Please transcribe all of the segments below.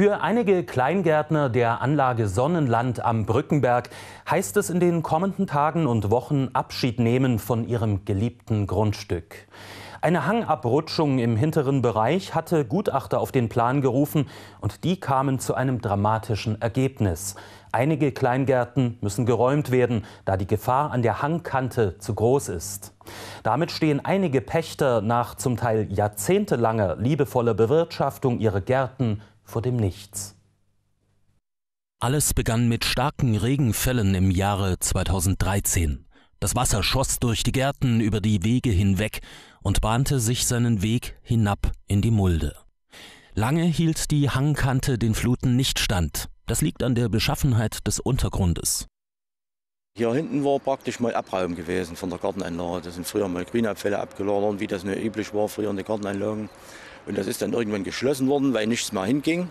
Für einige Kleingärtner der Anlage Sonnenland am Brückenberg heißt es in den kommenden Tagen und Wochen Abschied nehmen von ihrem geliebten Grundstück. Eine Hangabrutschung im hinteren Bereich hatte Gutachter auf den Plan gerufen und die kamen zu einem dramatischen Ergebnis. Einige Kleingärten müssen geräumt werden, da die Gefahr an der Hangkante zu groß ist. Damit stehen einige Pächter nach zum Teil jahrzehntelanger liebevoller Bewirtschaftung ihrer Gärten vor dem Nichts. Alles begann mit starken Regenfällen im Jahre 2013. Das Wasser schoss durch die Gärten über die Wege hinweg und bahnte sich seinen Weg hinab in die Mulde. Lange hielt die Hangkante den Fluten nicht stand. Das liegt an der Beschaffenheit des Untergrundes. Hier hinten war praktisch mal Abraum gewesen von der Gartenanlage. Da sind früher mal Grünabfälle abgeladen, wie das nur üblich war früher in den Gartenanlagen. Und das ist dann irgendwann geschlossen worden, weil nichts mehr hinging.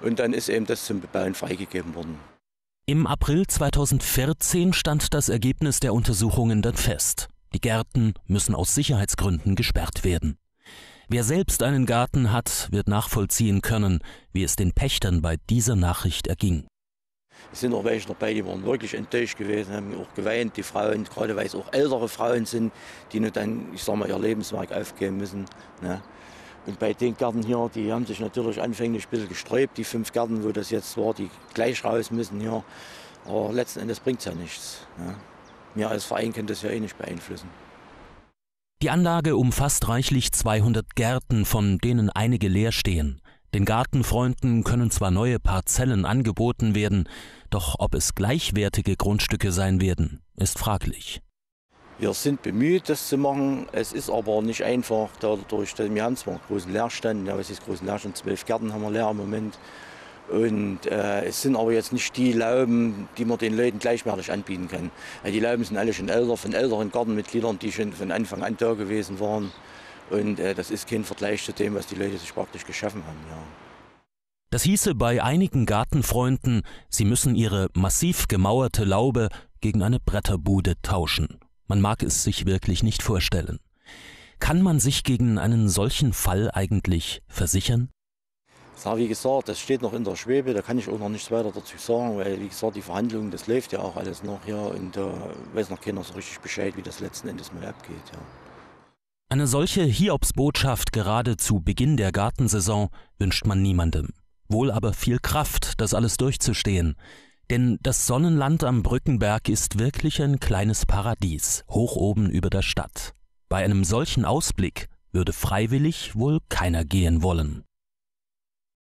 Und dann ist eben das zum Bebauen freigegeben worden. Im April 2014 stand das Ergebnis der Untersuchungen dann fest. Die Gärten müssen aus Sicherheitsgründen gesperrt werden. Wer selbst einen Garten hat, wird nachvollziehen können, wie es den Pächtern bei dieser Nachricht erging. Es sind auch welche dabei, die waren wirklich enttäuscht gewesen, haben auch geweint, die Frauen, gerade weil es auch ältere Frauen sind, die nur dann, ich sag mal, ihr Lebenswerk aufgeben müssen. Ne? Und bei den Gärten hier, die haben sich natürlich anfänglich ein bisschen gesträubt, die fünf Gärten, wo das jetzt war, die gleich raus müssen hier. Aber letzten Endes bringt es ja nichts. Ne? Mir als Verein kann das ja eh nicht beeinflussen. Die Anlage umfasst reichlich 200 Gärten, von denen einige leer stehen. Den Gartenfreunden können zwar neue Parzellen angeboten werden, doch ob es gleichwertige Grundstücke sein werden, ist fraglich. Wir sind bemüht, das zu machen. Es ist aber nicht einfach, dadurch, dass wir haben zwar einen großen Leerstand, ja, was ist großen Leerstand, zwölf Gärten haben wir leer im Moment. Und äh, es sind aber jetzt nicht die Lauben, die man den Leuten gleichwertig anbieten kann. Also die Lauben sind alle schon älter, von älteren Gartenmitgliedern, die schon von Anfang an da gewesen waren. Und äh, das ist kein Vergleich zu dem, was die Leute sich praktisch geschaffen haben. Ja. Das hieße bei einigen Gartenfreunden, sie müssen ihre massiv gemauerte Laube gegen eine Bretterbude tauschen. Man mag es sich wirklich nicht vorstellen. Kann man sich gegen einen solchen Fall eigentlich versichern? Ja, wie gesagt, das steht noch in der Schwebe, da kann ich auch noch nichts weiter dazu sagen, weil, wie gesagt, die Verhandlungen, das läuft ja auch alles noch hier und äh, weiß noch keiner so richtig Bescheid, wie das letzten Endes mal abgeht. Ja. Eine solche Hiobsbotschaft gerade zu Beginn der Gartensaison wünscht man niemandem. Wohl aber viel Kraft, das alles durchzustehen. Denn das Sonnenland am Brückenberg ist wirklich ein kleines Paradies, hoch oben über der Stadt. Bei einem solchen Ausblick würde freiwillig wohl keiner gehen wollen.